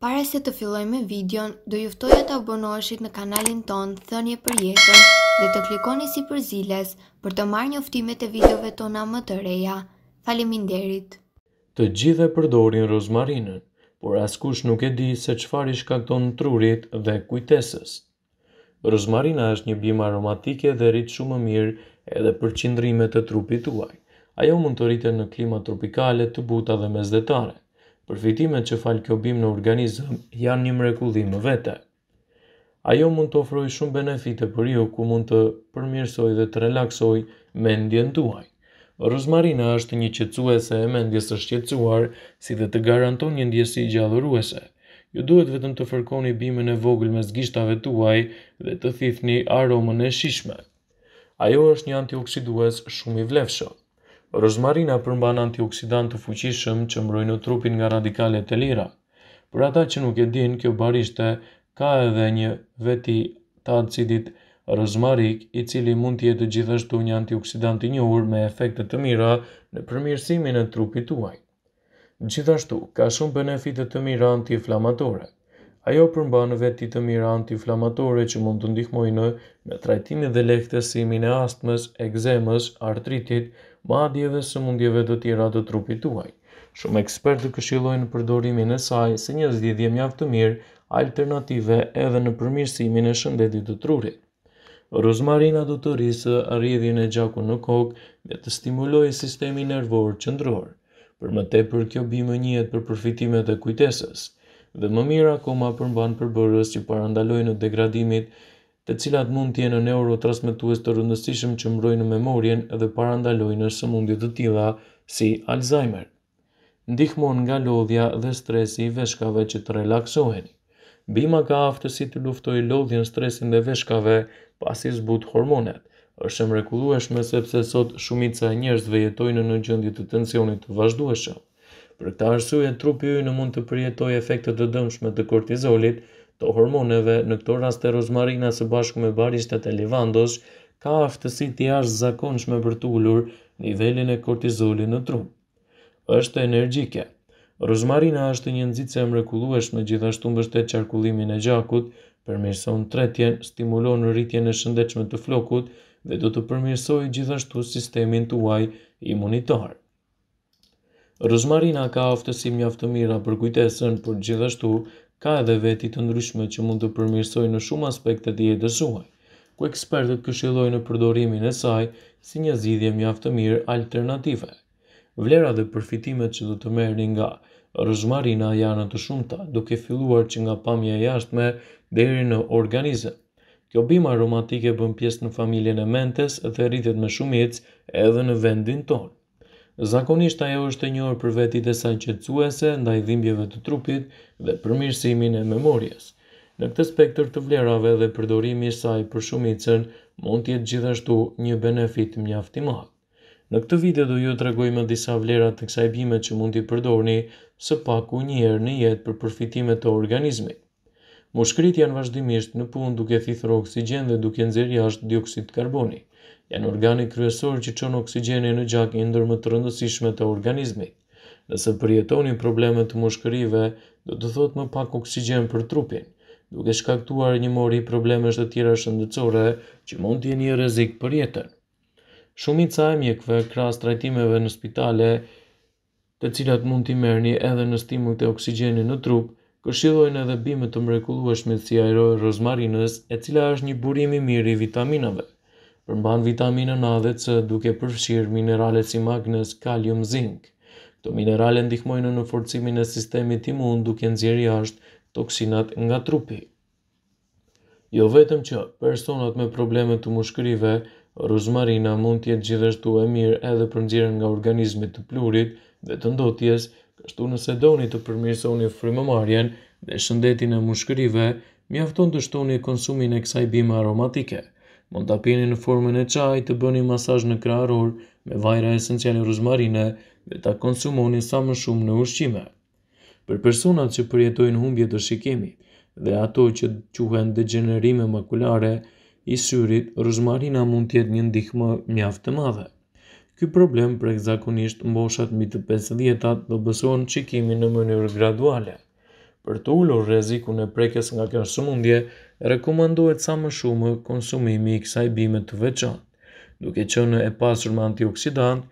Pare se të filloj me videon, do juftoj e të abonoshit në kanalin ton, thënje për jetën dhe të klikoni si për ziles për të marrë një uftimet e videove tona më të reja. Falimin derit! Të gjithë e përdorin rozmarinën, por askush nuk e di se qëfar i shkakton trurit dhe kujtesës. Rozmarina është një bimë aromatike dhe rritë shumë mirë edhe për qindrimet të trupit uaj. Ajo mund të rritë në klimat tropikale të buta dhe mezdetare. Përfitimet që falë kjo bim në organizëm janë një mrekulli më vete. Ajo mund të ofroj shumë benefite për ju ku mund të përmirësoj dhe të relaksoj mendjen tuaj. Rozmarina është një qetësuese e mendjes së shqetësuar, si dhe të garanton një ndjesi gjallëruese. Ju duhet vetëm të fërkoni bimën e vogël mes gishtave tuaj dhe të thithni aromën e shishme. Ajo është një antioksidues shumë i vlefshëm. Rozmarina përmban antioksidant të fuqishëm që mbrojnë trupin nga radikale të lira. Për ata që nuk e dinë, kjo barishte ka edhe një veti të acidit rozmarik, i cili mund të jetë gjithashtu një antioksidant i njohur me efekte të mira në përmirësimin e trupit tuaj. Gjithashtu, ka shumë benefite të mira antiinflamatore. Ajo përmban veti të mira antiinflamatore që mund të ndihmojnë në trajtimin dhe lehtësimin e astmës, ekzemës, artritit, madje edhe mundjeve të tjera të trupit tuaj. Shumë ekspertë këshillojnë përdorimin e saj se një zgjidhje mjaft të mirë alternative edhe në përmirësimin e shëndetit të trurit. Rozmarina do të rrisë rrjedhjen e gjakut në kokë dhe të stimulojë sistemin nervor qendror. Për më tepër kjo bimë njëhet për përfitimet e kujtesës dhe më mirë akoma përmban përbërës që parandalojnë në degradimit të cilat mund jenë neurotransmetues të rëndësishëm që mbrojnë memorien dhe parandalojnë në sëmundje të tilla si Alzheimer. Ndihmon nga lodhja dhe stresi i veshkave që të relaksoheni. Bima ka aftësi të luftoj lodhjen, stresin dhe veshkave pasi zbut hormonet. Është më sepse sot shumica e njerëzve jetojnë në gjendje të tensionit të vazhdueshëm. Për këtë arsye, trupi ju mund të përjetoj efektet të dëmshme të kortizolit, të hormoneve në këto e rozmarina së bashku me barishtet e levandosh, ka aftësi të jashtë zakonshme për të nivelin e kortizolin në tru. Êshtë energjike. Rozmarina është një nëzitë e mrekulueshme gjithashtu mbështet qarkullimin e gjakut, përmirëson tretjen, stimulon rritjen e shëndechme të flokut dhe do të përmirësoj gjithashtu sistemin të uaj imunitar. Rozmarina ka aftësi mjaftë mira për kujtesën, për gjithashtu ka edhe veti të ndryshme që mund të përmirësoj në shumë aspektet i jetës shuaj, ku ekspertët këshilojnë në përdorimin e saj si një zidhje mjaftë të mirë alternative. Vlera dhe përfitimet që do të merë nga rëzmarina janë të shumëta, duke filluar që nga pamja jashtme deri në organizëm. Kjo bimë aromatike bën pjesë në familjen e mentes dhe rritet me shumic edhe në vendin tonë. Zakonisht ajo është e njohur për vetit e saj qetësuese ndaj dhimbjeve të trupit dhe përmirësimin e memorjes. Në këtë spektër të vlerave dhe përdorimi i saj për shumicën mund të jetë gjithashtu një benefit mjaft i madh. Në këtë video do ju tregoj më disa vlera të kësaj bime që mund t'i përdorni së paku një herë në jetë për përfitimet të organizmit. Mushkërit janë vazhdimisht në punë duke thithur oksigjen dhe duke nxjerrë jashtë dioksid karboni janë organi kryesor që qënë oksigeni në gjak një ndërmë të rëndësishme të organizmi. Nëse përjetoni problemet të mushkërive, do të thotë më pak oksigen për trupin, duke shkaktuar një mori problemesh të tjera shëndëcore që mund t'je një rezik për jetën. Shumit e mjekve kras trajtimeve në spitale të cilat mund t'i merni edhe në stimul të oksigeni në trup, këshidojnë edhe bimet të mrekulueshme si ajroj rozmarinës e cila është një burimi mirë i vitaminave përmban vitaminën A dhe C duke përfshir minerale si magnez, kalium, zinc. Këto minerale ndihmojnë në forcimin e sistemit imun duke nxjerrë jashtë toksinat nga trupi. Jo vetëm që personat me probleme të mushkërive, rozmarina mund të jetë gjithashtu e mirë edhe për nxjerrjen nga organizmi të plurit dhe të ndotjes, kështu nëse doni të përmirësoni frymëmarrjen dhe shëndetin e mushkërive, mjafton të shtoni konsumin e kësaj bime aromatike mund të apini në formën e qaj të bëni masaj në krarur me vajra esenciale rozmarine dhe të konsumoni sa më shumë në ushqime. Për personat që përjetojnë humbje të shikimi dhe ato që quhen degenerime makulare, i syrit, rozmarina mund tjetë një ndihmë mjaftë të madhe. Ky problem për egzakonisht mboshat mi të 50 djetat dhe bësohen qikimi në mënyrë graduale. Për të ullur reziku në prekes nga kjo sëmundje, rekomandohet sa më shumë konsumimi i kësaj bime të veçantë. Duke qenë e pasur me antioksidant,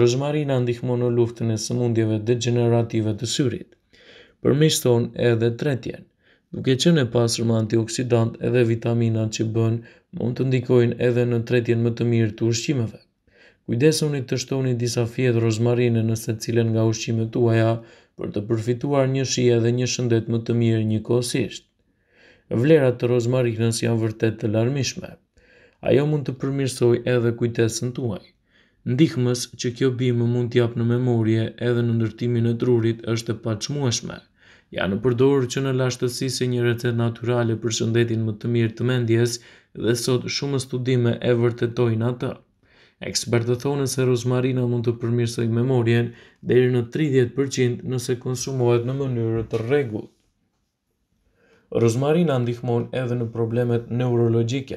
rozmarina ndihmon në luftën e sëmundjeve degenerative të syrit. Përmiston edhe tretjen. Duke qenë e pasur me antioksidant edhe vitamina që bën, mund të ndikojnë edhe në tretjen më të mirë të ushqimeve. Kujdesuni të shtoni disa fjetë rozmarine në cilën nga ushqime tuaja për të përfituar një shi edhe një shëndet më të mirë një kosisht vlerat të rozmarinës janë vërtet të larmishme. Ajo mund të përmirësoj edhe kujtesën tuaj. Ndihmës që kjo bimë mund t'jap në memorie edhe në ndërtimin e trurit është e paçmueshme. Ja në përdorë që në lashtësi se një recet naturale për shëndetin më të mirë të mendjes dhe sot shumë studime e vërtetojnë atë. Ekspertët thonë se rozmarina mund të përmirësoj memorien deri në 30% nëse konsumohet në mënyrë të rregullt. Rozmarina ndihmon edhe në problemet neurologjike,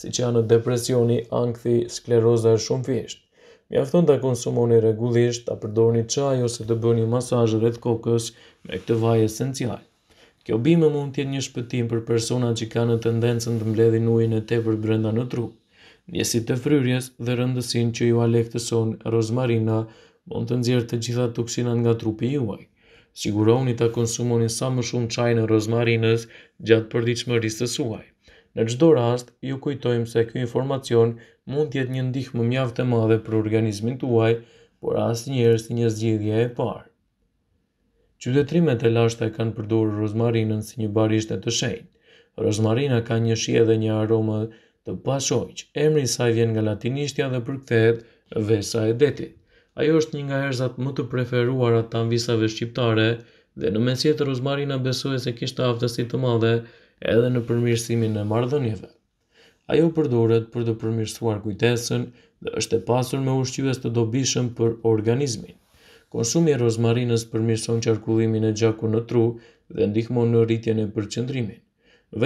si që anë depresioni, angthi, skleroza e shumë fjesht. Mi afton të konsumoni regullisht, të përdojni qaj ose të bëni masaj rrët kokës me këtë vaj esencial. Kjo bime mund tjetë një shpëtim për persona që ka në tendencën të mbledhin nujën e tepër brenda në tru. Njësit të fryrjes dhe rëndësin që ju alektëson rozmarina mund të nëzirë të gjitha tuksinat nga trupi juaj. Siguroni ta konsumoni sa më shumë çaj në rozmarinës gjatë përditshmërisë së suaj. Në çdo rast, ju kujtojmë se ky informacion mund të jetë një ndihmë mjaft të madhe për organizmin tuaj, por asnjëherë si një zgjidhje e parë. Qytetrimet e lashta kanë përdorur rozmarinën si një barishtë të shenjë. Rozmarina ka një shije dhe një aromë të pashojqë, Emri i saj vjen nga latinishtja dhe përkthehet vesa e detit ajo është një nga erzat më të preferuara të anvisave shqiptare dhe në mesjetë Rozmarina besuje se kishtë aftësi të madhe edhe në përmirësimin e mardhënjeve. Ajo përdoret për të përmirësuar kujtesën dhe është e pasur me ushqyves të dobishëm për organizmin. Konsumi e rozmarinës përmirëson qarkullimin e gjaku në tru dhe ndihmon në rritjen e përqendrimit.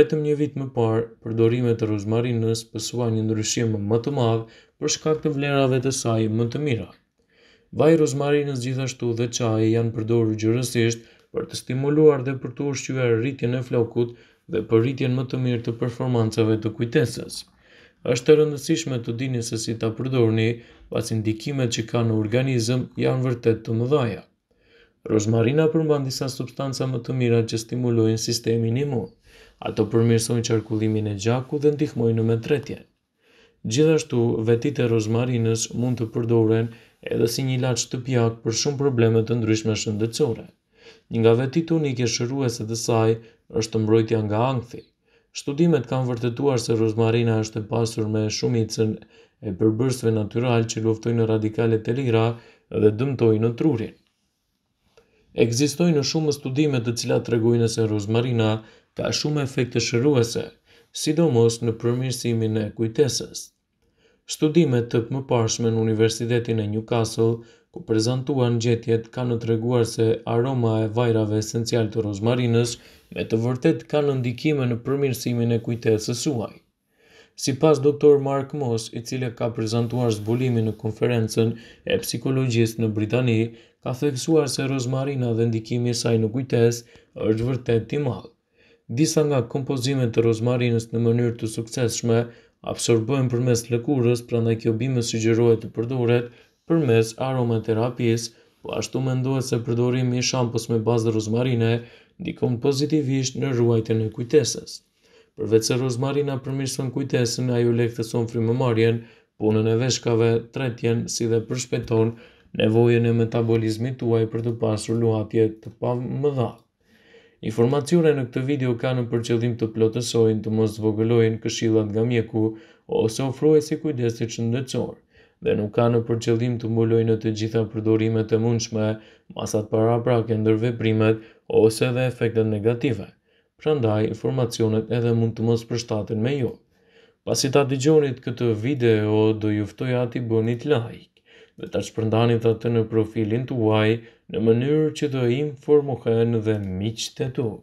Vetëm një vit më parë, përdorimet të rozmarinës pësua një ndryshim më të madhë për shkak të vlerave të saj më të mirat. Vaj rozmarinës gjithashtu dhe qaj janë përdorë gjërësisht për të stimuluar dhe për të ushqyver rritjen e flokut dhe për rritjen më të mirë të performancave të kujtesës. Êshtë të rëndësishme të dini se si ta përdorni, pas indikimet që ka në organizëm janë vërtet të mëdhaja. Rozmarina përmban disa substanca më të mira që stimulojnë sistemin imun. Ato përmirësojnë qarkullimin e gjaku dhe ndihmojnë në metretjen. Gjithashtu, vetit e rozmarinës mund të përdoren edhe si një ilaç të pjak për shumë probleme të ndryshme shëndetësore. Një nga vetit unike shëruese të saj është të mbrojtja nga angthi. Studimet kanë vërtetuar se rozmarina është e pasur me shumicën e përbërësve natural që luftojnë në radikale të lira dhe dëmtojnë në trurin. Egzistojnë në shumë studimet të cila të regojnë se rozmarina ka shumë efekte shëruese, sidomos në përmirësimin e kujtesës. Studimet të më pashme në Universitetin e Newcastle, ku prezentuan gjetjet, kanë të reguar se aroma e vajrave esencial të rozmarinës me të vërtet kanë ndikime në përmirësimin e kujtesës suaj. Si pas doktor Mark Moss, i cilë ka prezentuar zbulimin në konferencen e psikologjist në Britani, ka theksuar se rozmarina dhe ndikimi saj në kujtes është vërtet i malë. Disa nga kompozimet të rozmarinës në mënyrë të sukceshme absorbojnë përmes lëkurës, prandaj kjo bimë sugjerohet të përdoret përmes aromaterapisë, po ashtu mendohet se përdorimi i shampus me bazë rozmarine ndikon pozitivisht në ruajtjen e kujtesës. Përveç se rozmarina përmirëson kujtesën, ajo lehtëson frymëmarrjen, punën e veshkave, tretjen, si dhe përshpeton nevojën e metabolizmit tuaj për të pasur luatje të pa më dhatë. Informacione në këtë video ka në përqëllim të plotësojnë të mos zvogëllojnë këshillat nga mjeku ose ofrojë si kujdesit shëndetësor, dhe nuk ka në përqëllim të mbulojnë të gjitha përdorimet e mundshme, masat para prake ndër veprimet ose dhe efektet negative. Prandaj, informacionet edhe mund të mos përshtaten me ju. Pasi ta dëgjonit këtë video, do juftoj ati bënit like dhe ta shpërndani dhe të në profilin të uaj në mënyrë që të informohen dhe miqtë të tuk.